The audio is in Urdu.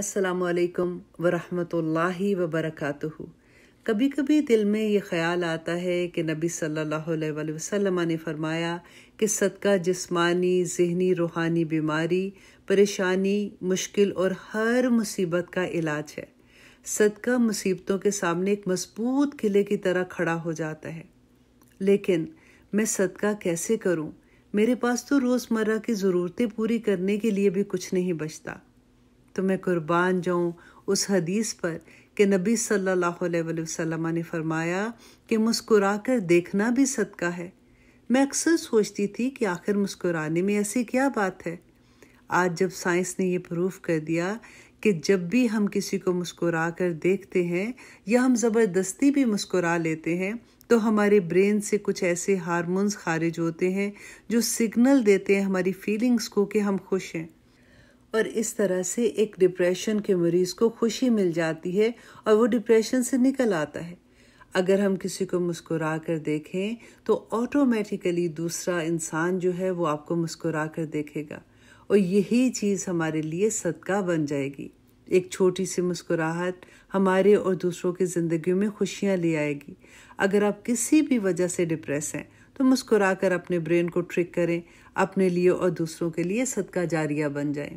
السلام علیکم ورحمۃ اللہ وبرکاتہ کبھی کبھی دل میں یہ خیال آتا ہے کہ نبی صلی اللہ علیہ وآلہ وسلم نے فرمایا کہ صدقہ جسمانی ذہنی روحانی بیماری پریشانی مشکل اور ہر مصیبت کا علاج ہے صدقہ مصیبتوں کے سامنے ایک مضبوط قلعے کی طرح کھڑا ہو جاتا ہے لیکن میں صدقہ کیسے کروں میرے پاس تو روز مرہ کی ضرورتیں پوری کرنے کے لیے بھی کچھ نہیں بچتا تو میں قربان جاؤں اس حدیث پر کہ نبی صلی اللہ علیہ وسلم نے فرمایا کہ مسکرا کر دیکھنا بھی صدقہ ہے میں اکثر سوچتی تھی کہ آخر مسکرانے میں ایسی کیا بات ہے آج جب سائنس نے یہ پروف کر دیا کہ جب بھی ہم کسی کو مسکرا کر دیکھتے ہیں یا ہم زبردستی بھی مسکرا لیتے ہیں تو ہمارے برین سے کچھ ایسے ہارمونز خارج ہوتے ہیں جو سگنل دیتے ہیں ہماری فیلنگز کو کہ ہم خوش ہیں اور اس طرح سے ایک ڈپریشن کے مریض کو خوشی مل جاتی ہے اور وہ ڈپریشن سے نکل آتا ہے اگر ہم کسی کو مسکرا کر دیکھیں تو آٹومیٹیکلی دوسرا انسان جو ہے وہ آپ کو مسکرا کر دیکھے گا اور یہی چیز ہمارے لیے صدقہ بن جائے گی ایک چھوٹی سی مسکراہٹ ہمارے اور دوسروں کی زندگیوں میں خوشیاں لے آئے گی اگر آپ کسی بھی وجہ سے ڈپریس ہیں تو مسکرا کر اپنے برین کو ٹرک کریں اپنے لیے اور دوسروں کے لیے صدقہ جاریہ بن جائیں